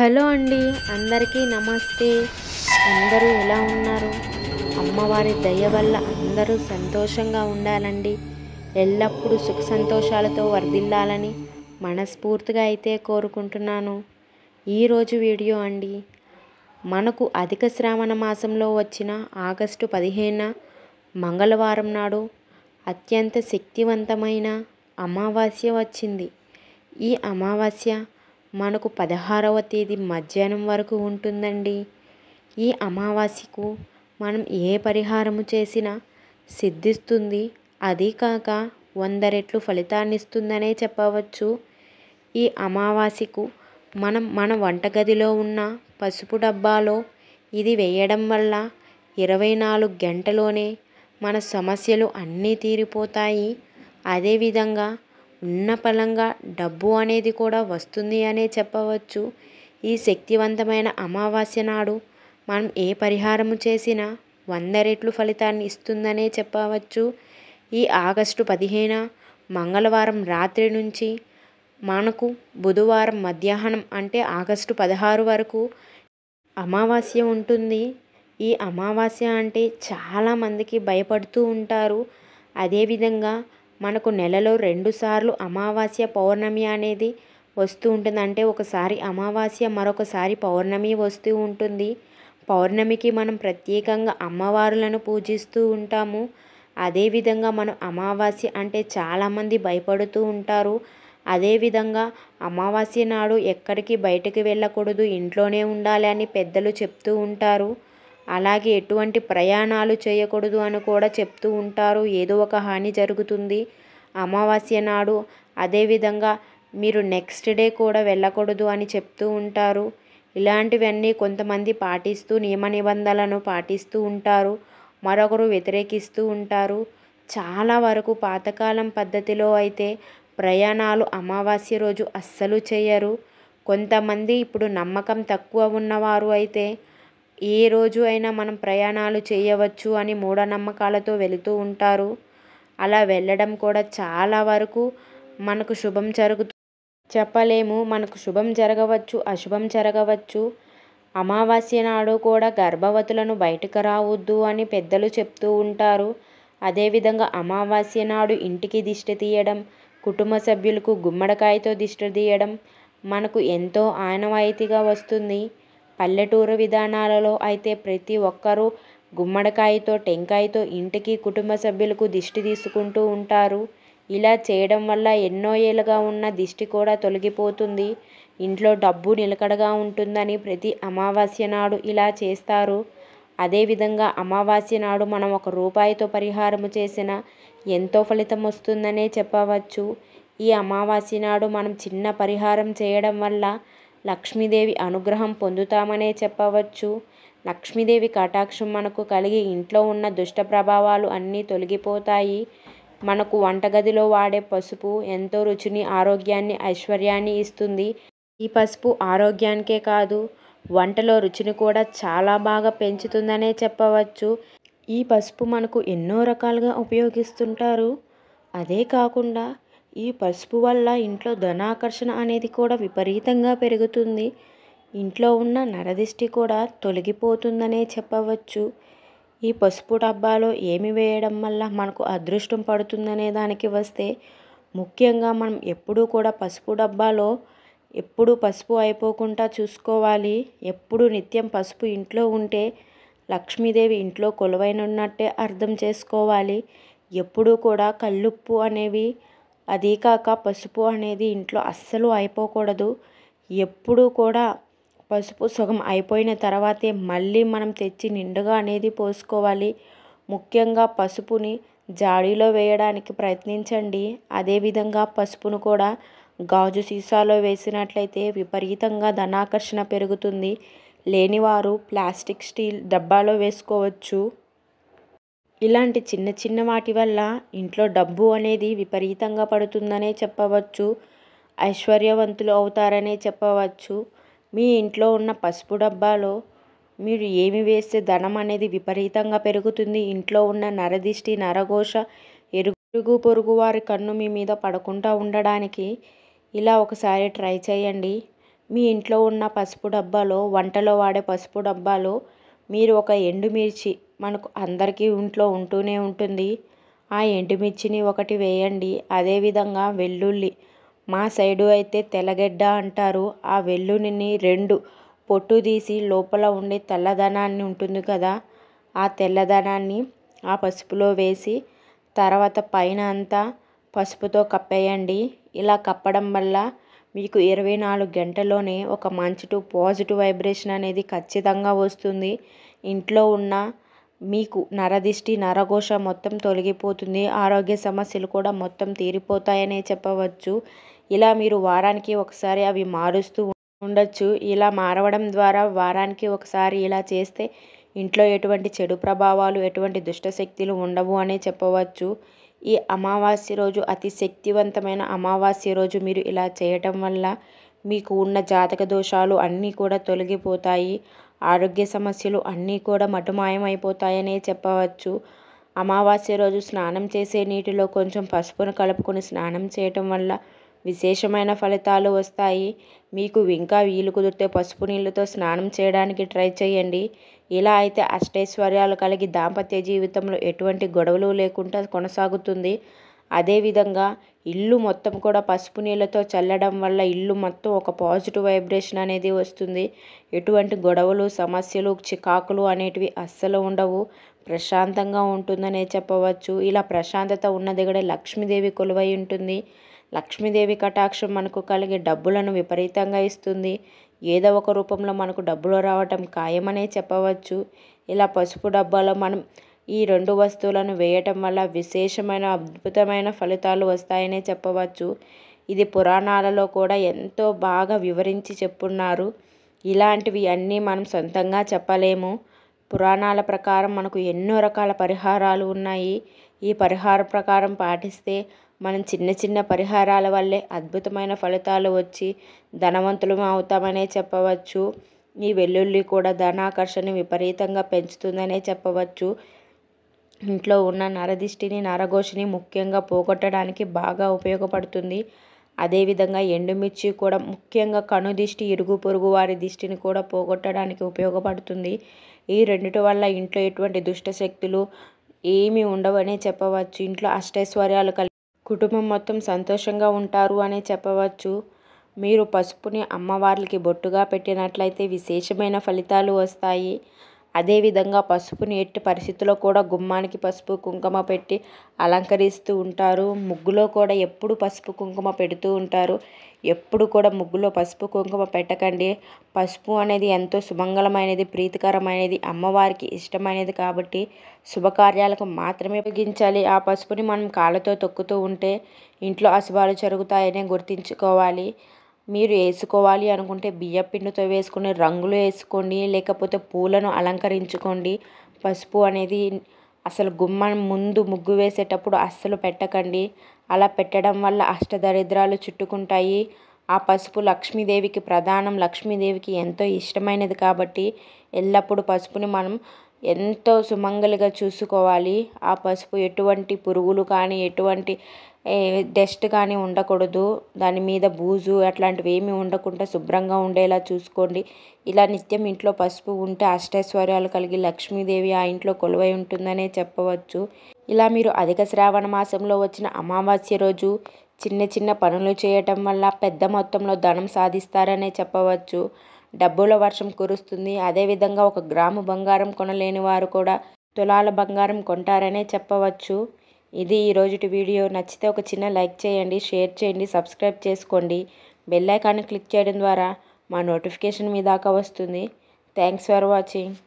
hello అండి అందరికీ నమస్తే అందరూ ఎలా ఉన్నారు అమ్మవారి దయ వల్ల అందరూ సంతోషంగా ఉండాలండి ఎల్లప్పుడూ సుఖ సంతోషాలతో వర్ధిల్లాలని మనస్ఫూర్తిగా అయితే కోరుకుంటున్నాను ఈరోజు వీడియో అండి మనకు అధిక శ్రావణ మాసంలో వచ్చిన ఆగస్టు పదిహేన మంగళవారం నాడు అత్యంత శక్తివంతమైన అమావాస్య వచ్చింది ఈ అమావాస్య మనకు పదహారవ తేదీ మధ్యాహ్నం వరకు ఉంటుందండి ఈ అమావాస్యకు మనం ఏ పరిహారము చేసినా సిద్ధిస్తుంది అదీ కాక వంద రెట్లు ఫలితాన్ని ఇస్తుందనే చెప్పవచ్చు ఈ అమావాస్యకు మనం మన వంటగదిలో ఉన్న పసుపు డబ్బాలో ఇది వేయడం వల్ల ఇరవై నాలుగు గంటలోనే మన సమస్యలు అన్నీ తీరిపోతాయి అదేవిధంగా ఉన్న పలంగా డబ్బు అనేది కూడా వస్తుంది అనే చెప్పవచ్చు ఈ శక్తివంతమైన అమావాస్య నాడు మనం ఏ పరిహారము చేసినా వంద రెట్లు ఫలితాన్ని ఇస్తుందనే చెప్పవచ్చు ఈ ఆగస్టు పదిహేన మంగళవారం రాత్రి నుంచి మనకు బుధవారం మధ్యాహ్నం అంటే ఆగస్టు పదహారు వరకు అమావాస్య ఉంటుంది ఈ అమావాస్య అంటే చాలామందికి భయపడుతూ ఉంటారు అదేవిధంగా మనకు నెలలో రెండుసార్లు అమావాస్య పౌర్ణమి అనేది వస్తూ ఉంటుంది అంటే ఒకసారి అమావాస్య మరొకసారి పౌర్ణమి వస్తూ ఉంటుంది పౌర్ణమికి మనం ప్రత్యేకంగా అమ్మవారులను పూజిస్తూ ఉంటాము అదేవిధంగా మనం అమావాస్య అంటే చాలామంది భయపడుతూ ఉంటారు అదేవిధంగా అమావాస్య నాడు ఎక్కడికి బయటకు వెళ్ళకూడదు ఇంట్లోనే ఉండాలి అని పెద్దలు చెప్తూ ఉంటారు అలాగే ఎటువంటి ప్రయాణాలు చేయకూడదు అని కూడా చెప్తూ ఉంటారు ఏదో ఒక హాని జరుగుతుంది అమావాస్య నాడు అదేవిధంగా మీరు నెక్స్ట్ డే కూడా వెళ్ళకూడదు అని చెప్తూ ఉంటారు ఇలాంటివన్నీ కొంతమంది పాటిస్తూ నియమ నిబంధనలను పాటిస్తూ ఉంటారు మరొకరు వ్యతిరేకిస్తూ ఉంటారు చాలా వరకు పాతకాలం పద్ధతిలో అయితే ప్రయాణాలు అమావాస్య రోజు అస్సలు చేయరు కొంతమంది ఇప్పుడు నమ్మకం తక్కువ ఉన్నవారు అయితే ఏ రోజు అయినా మనం ప్రయాణాలు చేయవచ్చు అని మూఢనమ్మకాలతో వెళుతూ ఉంటారు అలా వెళ్ళడం కూడా చాలా వరకు మనకు శుభం జరుగు చెప్పలేము మనకు శుభం జరగవచ్చు అశుభం జరగవచ్చు అమావాస్య నాడు కూడా గర్భవతులను బయటకు రావద్దు అని పెద్దలు చెప్తూ ఉంటారు అదేవిధంగా అమావాస్య నాడు ఇంటికి దిష్టి తీయడం కుటుంబ సభ్యులకు గుమ్మడికాయతో దిష్టి తీయడం మనకు ఎంతో ఆనవాయితీగా వస్తుంది పల్లెటూరు విధానాలలో అయితే ప్రతి ఒక్కరూ గుమ్మడికాయతో టెంకాయతో ఇంటికి కుటుంబ సభ్యులకు దిష్టి తీసుకుంటూ ఉంటారు ఇలా చేయడం వల్ల ఎన్నో ఏళ్ళుగా ఉన్న దిష్టి కూడా తొలగిపోతుంది ఇంట్లో డబ్బు నిలకడగా ఉంటుందని ప్రతి అమావాస్య నాడు ఇలా చేస్తారు అదేవిధంగా అమావాస్య నాడు మనం ఒక రూపాయితో పరిహారం చేసిన ఎంతో ఫలితం వస్తుందనే చెప్పవచ్చు ఈ అమావాస్య నాడు మనం చిన్న పరిహారం చేయడం వల్ల లక్ష్మీదేవి అనుగ్రహం పొందుతామనే చెప్పవచ్చు లక్ష్మీదేవి కటాక్షం మనకు కలిగి ఇంట్లో ఉన్న దుష్ట ప్రభావాలు అన్నీ తొలగిపోతాయి మనకు వంటగదిలో వాడే పసుపు ఎంతో రుచిని ఆరోగ్యాన్ని ఐశ్వర్యాన్ని ఇస్తుంది ఈ పసుపు ఆరోగ్యానికే కాదు వంటలో రుచిని కూడా చాలా బాగా పెంచుతుందనే చెప్పవచ్చు ఈ పసుపు మనకు ఎన్నో రకాలుగా ఉపయోగిస్తుంటారు అదే కాకుండా ఈ పసుపు వల్ల ఇంట్లో ధనాకర్షణ అనేది కూడా విపరీతంగా పెరుగుతుంది ఇంట్లో ఉన్న నరదిష్టి కూడా తొలగిపోతుందనే చెప్పవచ్చు ఈ పసుపు డబ్బాలో ఏమి వేయడం వల్ల మనకు అదృష్టం పడుతుందనే దానికి వస్తే ముఖ్యంగా మనం ఎప్పుడూ కూడా పసుపు డబ్బాలో ఎప్పుడు పసుపు అయిపోకుండా చూసుకోవాలి ఎప్పుడు నిత్యం పసుపు ఇంట్లో ఉంటే లక్ష్మీదేవి ఇంట్లో కొలువైనట్టే అర్థం చేసుకోవాలి ఎప్పుడూ కూడా కళ్ళుప్పు అనేవి అదీ కాక పసుపు అనేది ఇంట్లో అస్సలు అయిపోకూడదు ఎప్పుడూ కూడా పసుపు సుగం అయిపోయిన తర్వాతే మళ్ళీ మనం తెచ్చి నిండుగా అనేది పోసుకోవాలి ముఖ్యంగా పసుపుని జాడీలో వేయడానికి ప్రయత్నించండి అదేవిధంగా పసుపును కూడా గాజు సీసాలో వేసినట్లయితే విపరీతంగా ధనాకర్షణ పెరుగుతుంది లేనివారు ప్లాస్టిక్ స్టీల్ డబ్బాలో వేసుకోవచ్చు ఇలాంటి చిన్న చిన్న వాటి వల్ల ఇంట్లో డబ్బు అనేది విపరీతంగా పడుతుందనే చెప్పవచ్చు ఐశ్వర్యవంతులు అవుతారనే చెప్పవచ్చు మీ ఇంట్లో ఉన్న పసుపు డబ్బాలో మీరు ఏమి వేస్తే ధనం అనేది విపరీతంగా పెరుగుతుంది ఇంట్లో ఉన్న నరదిష్టి నరఘోష ఎరుగు పొరుగు వారి కన్ను మీ మీద పడకుండా ఉండడానికి ఇలా ఒకసారి ట్రై చేయండి మీ ఇంట్లో ఉన్న పసుపు డబ్బాలో వంటలో వాడే పసుపు డబ్బాలో మీరు ఒక ఎండుమిర్చి మనకు అందరికీ ఇంట్లో ఉంటూనే ఉంటుంది ఆ ఎండుమిర్చిని ఒకటి వేయండి అదేవిధంగా వెల్లుల్లి మా సైడు అయితే తెల్లగడ్డ అంటారు ఆ వెల్లుల్లిని రెండు పొట్టు తీసి లోపల ఉండే తెల్లదనాన్ని ఉంటుంది కదా ఆ తెల్లదనాన్ని ఆ పసుపులో వేసి తర్వాత పైన అంతా పసుపుతో కప్పేయండి ఇలా కప్పడం వల్ల మీకు ఇరవై నాలుగు గంటల్లోనే ఒక మంచి టు పాజిటివ్ వైబ్రేషన్ అనేది ఖచ్చితంగా వస్తుంది ఇంట్లో ఉన్న మీకు నరదిష్టి నరఘోష మొత్తం తొలగిపోతుంది ఆరోగ్య సమస్యలు కూడా మొత్తం తీరిపోతాయనే చెప్పవచ్చు ఇలా మీరు వారానికి ఒకసారి అవి మారుస్తూ ఉండొచ్చు ఇలా మారవడం ద్వారా వారానికి ఒకసారి ఇలా చేస్తే ఇంట్లో ఎటువంటి చెడు ప్రభావాలు ఎటువంటి దుష్టశక్తులు ఉండవు అనే చెప్పవచ్చు ఈ అమావాస్య రోజు అతి శక్తివంతమైన అమావాస్య రోజు మీరు ఇలా చేయటం వల్ల మీకు ఉన్న జాతక దోషాలు అన్నీ కూడా తొలగిపోతాయి ఆరోగ్య సమస్యలు అన్నీ కూడా మటుమాయమైపోతాయనే చెప్పవచ్చు అమావాస్య రోజు స్నానం చేసే నీటిలో కొంచెం పసుపును కలుపుకొని స్నానం చేయటం వల్ల విశేషమైన ఫలితాలు వస్తాయి మీకు ఇంకా వీలు కుదిరితే పసుపు నీళ్ళతో స్నానం చేయడానికి ట్రై చేయండి ఇలా అయితే అష్టైశ్వర్యాలు కలిగి దాంపత్య జీవితంలో ఎటువంటి గొడవలు లేకుండా కొనసాగుతుంది అదేవిధంగా ఇల్లు మొత్తం కూడా పసుపు నీళ్ళతో చల్లడం వల్ల ఇల్లు మొత్తం ఒక పాజిటివ్ వైబ్రేషన్ అనేది వస్తుంది ఎటువంటి గొడవలు సమస్యలు చికాకులు అనేటివి అస్సలు ఉండవు ప్రశాంతంగా ఉంటుందనే చెప్పవచ్చు ఇలా ప్రశాంతత ఉన్న దగ్గర లక్ష్మీదేవి కొలువై ఉంటుంది లక్ష్మీదేవి కటాక్షం మనకు కలిగే డబ్బులను విపరీతంగా ఇస్తుంది ఏదో ఒక రూపంలో మనకు డబ్బులు రావటం ఖాయమనే చెప్పవచ్చు ఇలా పసుపు డబ్బాలో మనం ఈ రెండు వస్తువులను వేయటం వల్ల విశేషమైన అద్భుతమైన ఫలితాలు వస్తాయనే చెప్పవచ్చు ఇది పురాణాలలో కూడా ఎంతో బాగా వివరించి చెప్పున్నారు ఇలాంటివి అన్నీ మనం సొంతంగా చెప్పలేము పురాణాల ప్రకారం మనకు ఎన్నో రకాల పరిహారాలు ఉన్నాయి ఈ పరిహార ప్రకారం పాటిస్తే మనం చిన్న చిన్న పరిహారాల వల్లే అద్భుతమైన ఫలితాలు వచ్చి ధనవంతులం అవుతామనే చెప్పవచ్చు ఈ వెల్లుల్లి కూడా ధనాకర్షణ విపరీతంగా పెంచుతుందనే చెప్పవచ్చు ఇంట్లో ఉన్న నరదిష్టిని నరఘోషని ముఖ్యంగా పోగొట్టడానికి బాగా ఉపయోగపడుతుంది అదేవిధంగా ఎండుమిర్చి కూడా ముఖ్యంగా కను దిష్టి ఇరుగు పొరుగు వారి దిష్టిని కూడా పోగొట్టడానికి ఉపయోగపడుతుంది ఈ రెండిటి వల్ల ఇంట్లో ఎటువంటి దుష్ట శక్తులు ఏమీ ఉండవనే చెప్పవచ్చు ఇంట్లో అష్టైశ్వర్యాలు కలిగి కుటుంబం మొత్తం సంతోషంగా ఉంటారు అనే చెప్పవచ్చు మీరు పసుపుని అమ్మవార్లకి బొట్టుగా పెట్టినట్లయితే విశేషమైన ఫలితాలు వస్తాయి అదేవిధంగా పసుపుని ఎట్టి పరిస్థితుల్లో కూడా గుమ్మానికి పసుపు కుంకుమ పెట్టి అలంకరిస్తూ ఉంటారు ముగ్గులో కూడా ఎప్పుడు పసుపు కుంకుమ పెడుతూ ఉంటారు ఎప్పుడు కూడా ముగ్గులో పసుపు కుంకుమ పెట్టకండి పసుపు అనేది ఎంతో సుమంగళమైనది ప్రీతికరమైనది అమ్మవారికి ఇష్టమైనది కాబట్టి శుభకార్యాలకు మాత్రమే ఉపయోగించాలి ఆ పసుపుని మనం కాళ్ళతో తొక్కుతూ ఉంటే ఇంట్లో అశుభాలు జరుగుతాయనే గుర్తించుకోవాలి మీరు వేసుకోవాలి అనుకుంటే బియ్యం పిండితో వేసుకుని రంగులు వేసుకోండి లేకపోతే పూలను అలంకరించుకోండి పసుపు అనేది అసలు గుమ్మం ముందు ముగ్గు వేసేటప్పుడు అస్సలు పెట్టకండి అలా పెట్టడం వల్ల అష్టదరిద్రాలు చుట్టుకుంటాయి ఆ పసుపు లక్ష్మీదేవికి ప్రధానం లక్ష్మీదేవికి ఎంతో ఇష్టమైనది కాబట్టి ఎల్లప్పుడూ పసుపుని మనం ఎంతో సుమంగళిగా చూసుకోవాలి ఆ పసుపు ఎటువంటి పురుగులు కానీ ఎటువంటి డస్ట్ కానీ ఉండకూడదు దాని మీద బూజు అట్లాంటివి ఏమీ ఉండకుండా శుభ్రంగా ఉండేలా చూసుకోండి ఇలా నిత్యం ఇంట్లో పసుపు ఉంటే అష్టైశ్వర్యాలు కలిగి లక్ష్మీదేవి ఆ ఇంట్లో కొలువై ఉంటుందనే చెప్పవచ్చు ఇలా మీరు అధిక శ్రావణ మాసంలో వచ్చిన అమావాస్య రోజు చిన్న చిన్న పనులు చేయటం వల్ల పెద్ద మొత్తంలో ధనం సాధిస్తారనే చెప్పవచ్చు డబ్బుల వర్షం కురుస్తుంది అదేవిధంగా ఒక గ్రాము బంగారం కొనలేని వారు కూడా తులాల బంగారం కొంటారనే చెప్పవచ్చు ఇది ఈరోజుటి వీడియో నచ్చితే ఒక చిన్న లైక్ చేయండి షేర్ చేయండి సబ్స్క్రైబ్ చేసుకోండి బెల్లైకాన్ని క్లిక్ చేయడం ద్వారా మా నోటిఫికేషన్ మీ దాకా వస్తుంది థ్యాంక్స్ ఫర్ వాచింగ్